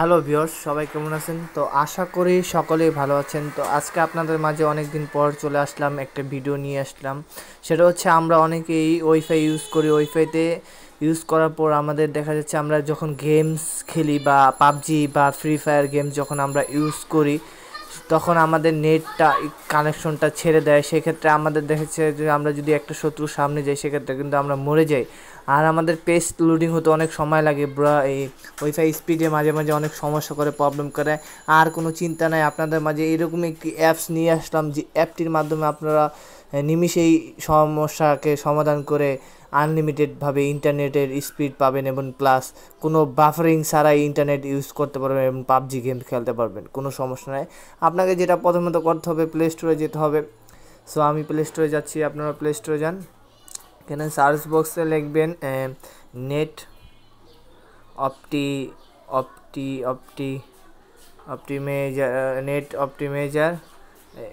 hello viewers সবাই কেমন আছেন তো আশা করি সকলেই ভালো আছেন তো আজকে আপনাদের মাঝে অনেক দিন পর চলে আসলাম একটা ভিডিও নিয়ে আসলাম সেটা হচ্ছে আমরা অনেকেই ওয়াইফাই ইউজ করি ওয়াইফাইতে ইউজ করার পর আমাদের দেখা যাচ্ছে আমরা যখন গেমস খেলি বা পাবজি বা ফ্রি ফায়ার গেমস যখন আমরা ইউজ করি তখন আমাদের নেটটা কানেকশনটা ছেড়ে দেয় সেক্ষেত্রে আমাদের দেখেছে যে আমরা যদি একটা শত্রুর সামনে যাই সেক্ষেত্রে কিন্তু আমরা মরে যাই আর আমাদের পেস্ট লোডিং হতে অনেক সময় লাগে ব্রা এই ওয়াইফাই স্পিডে মাঝে মাঝে অনেক সমস্যা করে প্রবলেম করে আর কোনো চিন্তা নাই আপনাদের মাঝে এরকম একটি অ্যাপস নিয়ে আসলাম যে অ্যাপটির মাধ্যমে আপনারা নিমিষেই সমস্যাকে সমাধান করে আনলিমিটেডভাবে ইন্টারনেটের স্পিড পাবেন এবং প্লাস কোনো বাফারিং ছাড়াই ইন্টারনেট ইউজ করতে পারবেন এবং পাবজি গেম খেলতে পারবেন কোনো সমস্যা নেই আপনাকে যেটা প্রথমত করতে হবে প্লে স্টোরে যেতে হবে সো আমি প্লে স্টোরে যাচ্ছি আপনারা প্লে স্টোরে যান এখানে সার্চ বক্সে লিখবেন net opti opti opti optimizer net optimizer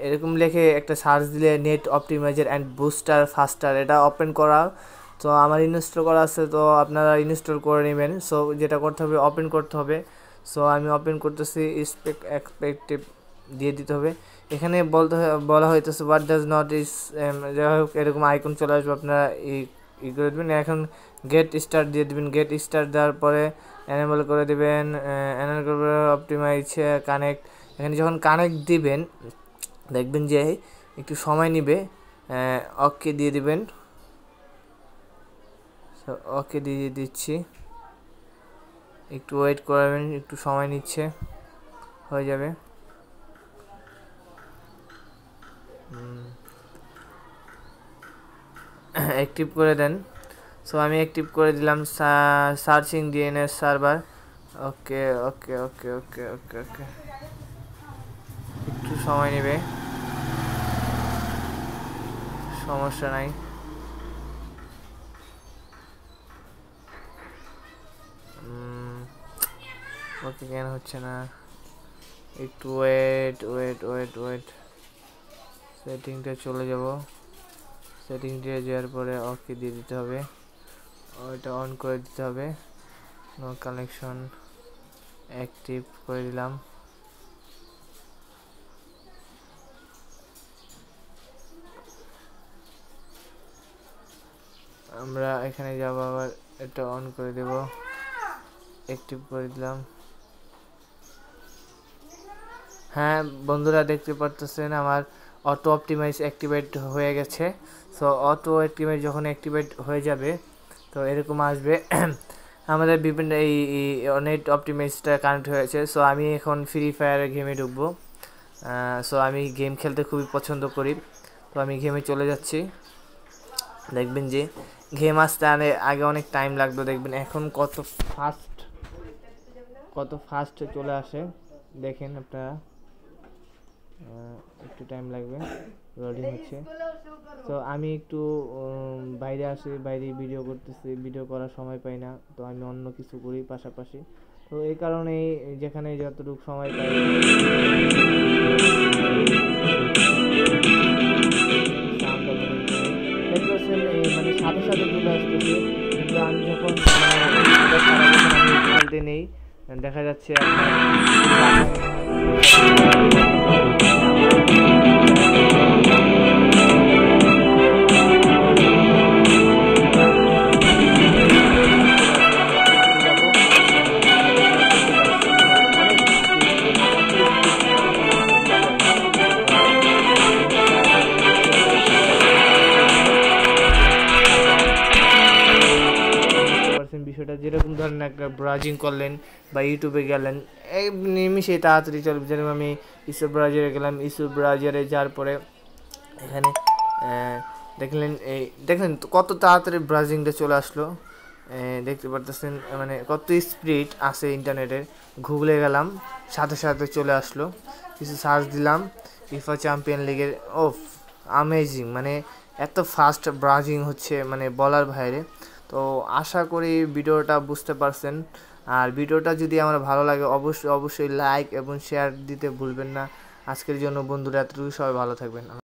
এরকম লেখে একটা সার্চ দিলে net optimizer and booster faster এটা ওপেন করা তো আমার ইনস্টল করা আছে তো আপনারা ইনস্টল করে নেবেন সো যেটা করতে হবে ওপেন করতে হবে সো আমি ওপেন করতেছি স্পেক এক্সপেক্টিভ দিয়ে দিতে হবে এখানে বলতে বলা হইতেছে হোয়াট ডাজ নট ইস যাই হোক এরকম আইকন চলে আসবে আপনারা ই করে দেবেন এখন গেট স্টার দিয়ে দেবেন গেট স্টার দেওয়ার পরে অ্যানেবল করে দেবেন অ্যানেবল করে অপটিমাইজ কানেক্ট এখানে যখন কানেক্ট দিবেন দেখবেন যে একটু সময় নিবে ওকে দিয়ে দিবেন ওকে দিয়ে দিচ্ছি একটু ওয়েট করাবেন একটু সময় নিচ্ছে হয়ে যাবে অ্যাক্টিভ করে দেন সো আমি অ্যাক্টিভ করে দিলাম searching DNS server okay okay okay okay okay okay একটু সময় নেবে সমস্যা নাই ওকে কেন হচ্ছে না একটু ওয়েট ওয়েট ওয়েট ওয়েট সেটিংটা চলে যাব সেটিংটা যাওয়ার পরে ওকে দিয়ে দিতে হবে ওইটা অন করে দিতে হবে নো কানেকশন অ্যাক্টিভ করে দিলাম আমরা এখানে যাব আবার এটা অন করে দেব অ্যাক্টিভ করে দিলাম হ্যাঁ বন্ধুরা দেখতে পারতেছেন আমার অটো অপটিমাইজ অ্যাক্টিভেট হয়ে গেছে সো অটো অ্যাক্টিভেট যখন অ্যাক্টিভেট হয়ে যাবে তো এরকম আসবে আমাদের বিভিন্ন এই নেট অপটিমাইজটা কানেক্ট হয়েছে সো আমি এখন ফ্রি ফায়ার গেমে ঢুকবো সো আমি গেম খেলতে খুবই পছন্দ করি তো আমি গেমে চলে যাচ্ছি দেখবেন যে গেম আসতে আনে আগে অনেক টাইম লাগতো দেখবেন এখন কত ফাস্ট কত ফাস্ট চলে আসে দেখেন আপনারা একটু টাইম লাগবে লোডিং হচ্ছে তো আমি একটু বাইরে আসি বাইরে ভিডিও করতেছি ভিডিও করার সময় পাই না তো আমি অন্য কিছু করি পাশাপাশি তো এই কারণেই যেখানে যতটুকু সময় পাই মানে সাথে সাথে চলে আসতেছে কিন্তু আমি যখন মানে, নেই দেখা যাচ্ছে যেরকম ধরেন একটা ব্রাউজিং করলেন বা ইউটিউবে গেলেন এই নিমিশে তাড়াতাড়ি চলবে যেরকম আমি ইসব ব্রাউজারে গেলাম ইসব ব্রাউজারে যাওয়ার পরে এখানে দেখলেন এই দেখলেন কত তাড়াতাড়ি ব্রাউজিংটা চলে আসলো দেখতে পারতেছেন মানে কত স্পিড আছে ইন্টারনেটের গুগলে গেলাম সাথে সাথে চলে আসলো কিছু সার্চ দিলাম ফিফা চ্যাম্পিয়ন লিগের ও আমেজিং মানে এত ফাস্ট ব্রাউজিং হচ্ছে মানে বলার বাইরে তো আশা করি ভিডিওটা বুঝতে পারছেন আর ভিডিওটা যদি আমার ভালো লাগে অবশ্যই অবশ্যই লাইক এবং শেয়ার দিতে ভুলবেন না আজকের জন্য বন্ধুরা এতটুকু সবাই ভালো থাকবেন